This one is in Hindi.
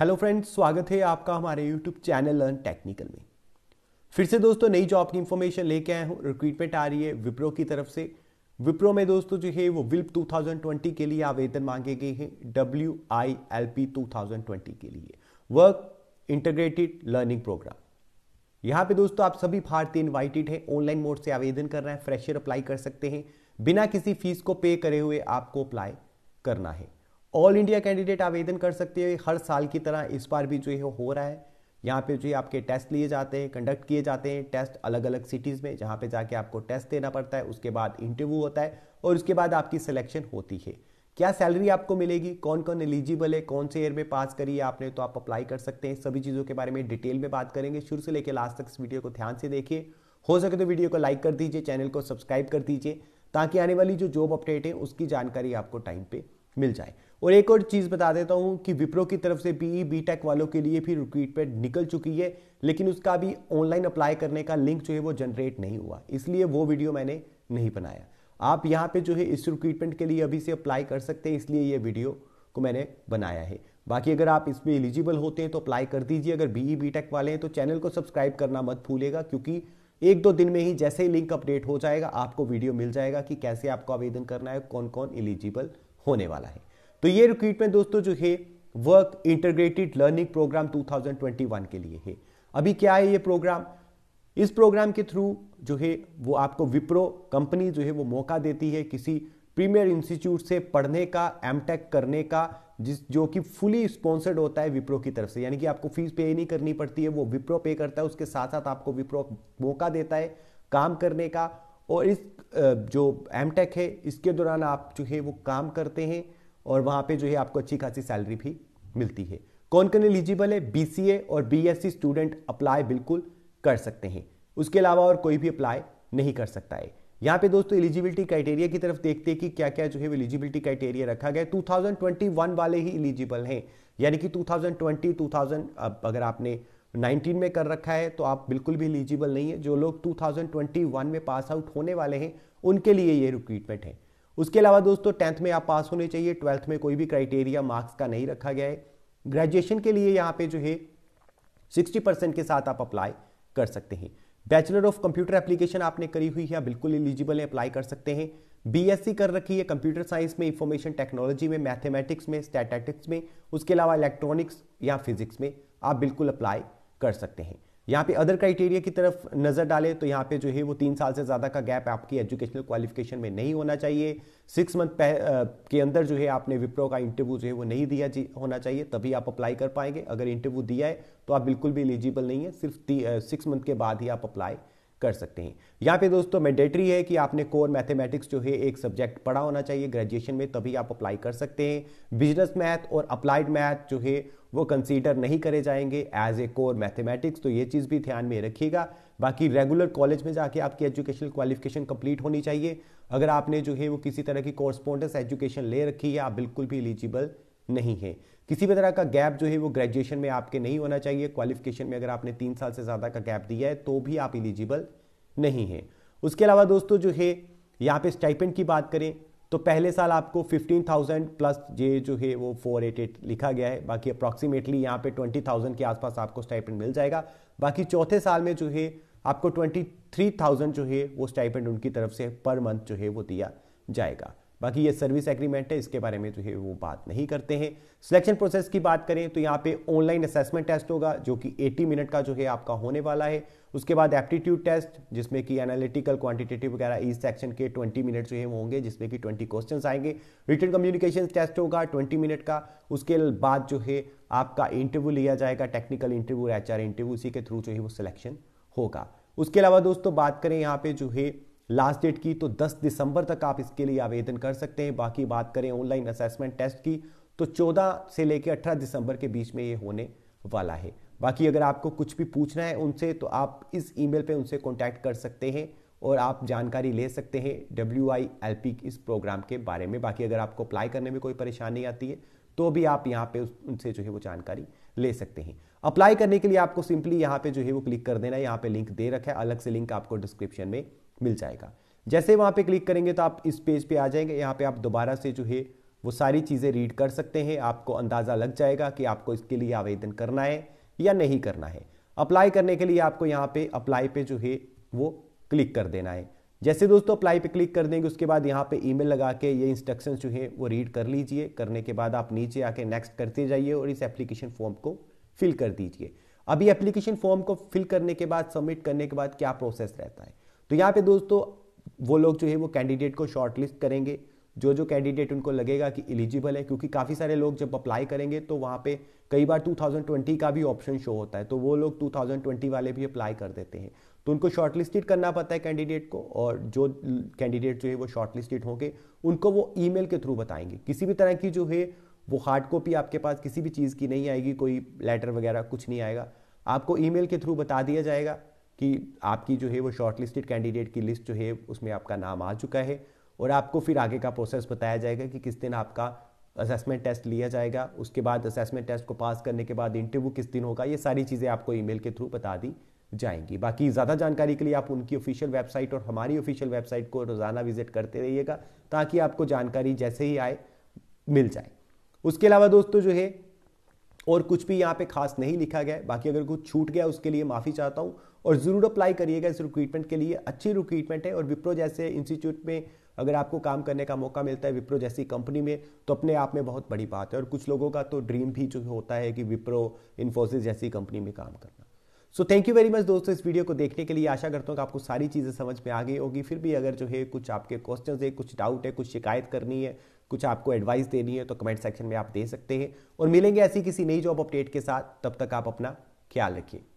हेलो फ्रेंड्स स्वागत है आपका हमारे यूट्यूब चैनल लर्न टेक्निकल में फिर से दोस्तों नई जॉब की इन्फॉर्मेशन लेके आए हूँ रिक्रूटमेंट आ रही है विप्रो की तरफ से विप्रो में दोस्तों जो है वो विल्प 2020 के लिए आवेदन मांगे गए हैं W I L P two के लिए वर्क इंटीग्रेटेड लर्निंग प्रोग्राम यहाँ पे दोस्तों आप सभी भारतीय इन्वाइटेड हैं ऑनलाइन मोड से आवेदन कर रहे हैं फ्रेशर अप्लाई कर सकते हैं बिना किसी फीस को पे करे हुए आपको अप्लाई करना है ऑल इंडिया कैंडिडेट आवेदन कर सकते हैं हर साल की तरह इस बार भी जो है हो रहा है यहाँ पे जो है आपके टेस्ट लिए जाते हैं कंडक्ट किए जाते हैं टेस्ट अलग अलग सिटीज़ में जहाँ पे जाके आपको टेस्ट देना पड़ता है उसके बाद इंटरव्यू होता है और उसके बाद आपकी सिलेक्शन होती है क्या सैलरी आपको मिलेगी कौन कौन एलिजिबल है कौन से ईयर में पास करी है आपने तो आप अप्लाई कर सकते हैं सभी चीज़ों के बारे में डिटेल में बात करेंगे शुरू से लेकर लास्ट तक इस वीडियो को ध्यान से देखिए हो सके तो वीडियो को लाइक कर दीजिए चैनल को सब्सक्राइब कर दीजिए ताकि आने वाली जो जॉब अपडेट है उसकी जानकारी आपको टाइम पर मिल जाए और एक और चीज़ बता देता हूं कि विप्रो की तरफ से पीई बी टेक वालों के लिए भी रिक्रूटमेंट निकल चुकी है लेकिन उसका भी ऑनलाइन अप्लाई करने का लिंक जो है वो जनरेट नहीं हुआ इसलिए वो वीडियो मैंने नहीं बनाया आप यहाँ पे जो है इस रिक्रूटमेंट के लिए अभी से अप्लाई कर सकते हैं इसलिए ये वीडियो को मैंने बनाया है बाकी अगर आप इसमें एलिजिबल होते हैं तो अप्लाई कर दीजिए अगर बीई बी टेक वाले हैं तो चैनल को सब्सक्राइब करना मत भूलेगा क्योंकि एक दो दिन में ही जैसे ही लिंक अपडेट हो जाएगा आपको वीडियो मिल जाएगा कि कैसे आपको आवेदन करना है कौन कौन एलिजिबल होने वाला है तो ये रिक्रूटमेंट दोस्तों जो है वर्क इंटरग्रेटेड लर्निंग प्रोग्राम 2021 के लिए है अभी क्या है ये प्रोग्राम इस प्रोग्राम के थ्रू जो है वो आपको विप्रो कंपनी जो है वो मौका देती है किसी प्रीमियर इंस्टीट्यूट से पढ़ने का एम करने का जिस जो कि फुली स्पॉन्सर्ड होता है विप्रो की तरफ से यानी कि आपको फीस पे नहीं करनी पड़ती है वो विप्रो पे करता है उसके साथ साथ आपको विप्रो मौका देता है काम करने का और इस जो एम टेक है इसके दौरान आप जो है वो काम करते हैं और वहाँ पे जो है आपको अच्छी खासी सैलरी भी मिलती है कौन कौन एलिजिबल है ए और सी स्टूडेंट अप्लाई बिल्कुल कर सकते हैं उसके अलावा और कोई भी अप्लाई नहीं कर सकता है यहाँ पे दोस्तों एलिजिबिलिटी क्राइटेरिया की तरफ देखते हैं कि क्या क्या जो है एलिजिबिलिटी क्राइटेरिया रखा गया 2021 वाले ही एलिजिबल हैं यानी कि 2020 2000 अब अगर आपने नाइनटीन में कर रखा है तो आप बिल्कुल भी एलिजिबल नहीं है जो लोग टू थाउजेंड ट्वेंटी वन में पास आउट होने वाले हैं उनके लिए ये रिक्रूटमेंट है उसके अलावा दोस्तों टेंथ में आप पास होने चाहिए ट्वेल्थ में कोई भी क्राइटेरिया मार्क्स का नहीं रखा गया है ग्रेजुएशन के लिए यहाँ पे जो है सिक्सटी परसेंट के साथ आप अप्लाई कर सकते हैं बैचलर ऑफ कंप्यूटर एप्लीकेशन आपने करी हुई है बिल्कुल एलिजिबल है अप्लाई कर सकते हैं बीएससी कर रखी है कंप्यूटर साइंस में इंफॉर्मेशन टेक्नोलॉजी में मैथमेटिक्स में स्टैटेटिक्स में उसके अलावा इलेक्ट्रॉनिक्स या फिजिक्स में आप बिल्कुल अप्लाई कर सकते हैं यहाँ पे अदर क्राइटेरिया की तरफ नज़र डालें तो यहाँ पे जो है वो तीन साल से ज़्यादा का गैप आपकी एजुकेशनल क्वालिफिकेशन में नहीं होना चाहिए सिक्स मंथ पह के अंदर जो है आपने विप्रो का इंटरव्यू जो है वो नहीं दिया होना चाहिए तभी आप अप्लाई कर पाएंगे अगर इंटरव्यू दिया है तो आप बिल्कुल भी एलिजिबल नहीं है सिर्फ सिक्स मंथ के बाद ही आप अप्लाई कर सकते हैं यहाँ पे दोस्तों मैंडेटरी है कि आपने कोर मैथमेटिक्स जो है एक सब्जेक्ट पढ़ा होना चाहिए ग्रेजुएशन में तभी आप अप्लाई कर सकते हैं बिजनेस मैथ और अप्लाइड मैथ जो है वो कंसीडर नहीं करे जाएंगे एज ए कोर मैथमेटिक्स तो ये चीज़ भी ध्यान में रखिएगा बाकी रेगुलर कॉलेज में जाके आपकी एजुकेशनल क्वालिफिकेशन कंप्लीट होनी चाहिए अगर आपने जो है वो किसी तरह की कॉरस्पॉन्डेंस एजुकेशन ले रखी है आप बिल्कुल भी एलिजिबल नहीं है किसी भी तरह का गैप जो है वो ग्रेजुएशन में आपके नहीं होना चाहिए क्वालिफिकेशन में अगर आपने तीन साल से ज़्यादा का गैप दिया है तो भी आप एलिजिबल नहीं है उसके अलावा दोस्तों जो है यहाँ पे स्टाइपेंड की बात करें तो पहले साल आपको 15,000 प्लस ये जो है वो 488 लिखा गया है बाकी अप्रॉक्सीमेटली यहाँ पे 20,000 के आसपास आपको स्टाइपेंड मिल जाएगा बाकी चौथे साल में जो है आपको 23,000 जो है वो स्टाइपेंड उनकी तरफ से पर मंथ जो है वो दिया जाएगा बाकी ये सर्विस एग्रीमेंट है इसके बारे में जो तो है वो बात नहीं करते हैं सिलेक्शन प्रोसेस की बात करें तो यहाँ पे ऑनलाइन असेसमेंट टेस्ट होगा जो कि 80 मिनट का जो है आपका होने वाला है उसके बाद एप्टीट्यूड टेस्ट जिसमें कि एनालिटिकल क्वांटिटेटिव वगैरह इस सेक्शन के 20 मिनट जो है वो होंगे जिसमें कि 20 क्वेश्चन आएंगे रिटर्न कम्युनिकेशन टेस्ट होगा 20 मिनट का उसके बाद जो है आपका इंटरव्यू लिया जाएगा टेक्निकल इंटरव्यू एच इंटरव्यू उसी के थ्रू जो है वो सिलेक्शन होगा उसके अलावा दोस्तों बात करें यहाँ पे जो है लास्ट डेट की तो 10 दिसंबर तक आप इसके लिए आवेदन कर सकते हैं बाकी बात करें ऑनलाइन असेसमेंट टेस्ट की तो 14 से लेकर 18 दिसंबर के बीच में ये होने वाला है बाकी अगर आपको कुछ भी पूछना है उनसे तो आप इस ईमेल पे उनसे कांटेक्ट कर सकते हैं और आप जानकारी ले सकते हैं डब्ल्यू आई एल पी इस प्रोग्राम के बारे में बाकी अगर आपको अप्लाई करने में कोई परेशानी आती है तो भी आप यहाँ पे उनसे जो है वो जानकारी ले सकते हैं अप्लाई करने के लिए आपको सिंपली यहाँ पे जो है वो क्लिक कर देना है यहाँ पे लिंक दे रखा है अलग से लिंक आपको डिस्क्रिप्शन में मिल जाएगा जैसे वहाँ पे क्लिक करेंगे तो आप इस पेज पे आ जाएंगे यहाँ पे आप दोबारा से जो है वो सारी चीज़ें रीड कर सकते हैं आपको अंदाज़ा लग जाएगा कि आपको इसके लिए आवेदन करना है या नहीं करना है अप्लाई करने के लिए आपको यहाँ पे अप्लाई पे जो है वो क्लिक कर देना है जैसे दोस्तों अप्लाई पे क्लिक कर देंगे उसके बाद यहाँ पे ईमेल लगा के ये इंस्ट्रक्शन जो है वो रीड कर लीजिए करने के बाद आप नीचे आके नेक्स्ट करते जाइए और इस एप्लीकेशन फॉर्म को फिल कर दीजिए अभी एप्लीकेशन फॉर्म को फिल करने के बाद सबमिट करने के बाद क्या प्रोसेस रहता है तो यहाँ पे दोस्तों वो लोग जो है वो कैंडिडेट को शॉर्टलिस्ट करेंगे जो जो कैंडिडेट उनको लगेगा कि एलिजिबल है क्योंकि काफ़ी सारे लोग जब अप्लाई करेंगे तो वहाँ पे कई बार 2020 का भी ऑप्शन शो होता है तो वो लोग 2020 वाले भी अप्लाई कर देते हैं तो उनको शॉर्टलिस्टेड करना पड़ता है कैंडिडेट को और जो कैंडिडेट जो है वो शॉर्टलिस्टेड होंगे उनको वो ईमेल के थ्रू बताएंगे किसी भी तरह की जो है वो हार्ड कॉपी आपके पास किसी भी चीज़ की नहीं आएगी कोई लेटर वगैरह कुछ नहीं आएगा आपको ईमेल के थ्रू बता दिया जाएगा कि आपकी जो है वो शॉर्टलिस्टेड कैंडिडेट की लिस्ट जो है उसमें आपका नाम आ चुका है और आपको फिर आगे का प्रोसेस बताया जाएगा कि किस दिन आपका असेसमेंट टेस्ट लिया जाएगा उसके बाद असेसमेंट टेस्ट को पास करने के बाद इंटरव्यू किस दिन होगा ये सारी चीज़ें आपको ईमेल के थ्रू बता दी जाएंगी बाकी ज़्यादा जानकारी के लिए आप उनकी ऑफिशियल वेबसाइट और हमारी ऑफिशियल वेबसाइट को रोज़ाना विजिट करते रहिएगा ताकि आपको जानकारी जैसे ही आए मिल जाए उसके अलावा दोस्तों जो है और कुछ भी यहाँ पे खास नहीं लिखा गया बाकी अगर कुछ छूट गया उसके लिए माफ़ी चाहता हूँ और ज़रूर अप्लाई करिएगा इस रिक्रूटमेंट के लिए अच्छी रिक्रूटमेंट है और विप्रो जैसे इंस्टीट्यूट में अगर आपको काम करने का मौका मिलता है विप्रो जैसी कंपनी में तो अपने आप में बहुत बड़ी बात है और कुछ लोगों का तो ड्रीम भी जो होता है कि विप्रो इन्फोसिस जैसी कंपनी में काम करना so thank you very much दोस्तों इस वीडियो को देखने के लिए आशा करता हूँ कि आपको सारी चीज़ें समझ में आ गई होगी फिर भी अगर जो है कुछ आपके क्वेश्चन है कुछ डाउट है कुछ शिकायत करनी है कुछ आपको एडवाइस देनी है तो कमेंट सेक्शन में आप दे सकते हैं और मिलेंगे ऐसी किसी नई जॉब अपडेट के साथ तब तक आप अपना ख्याल रखिए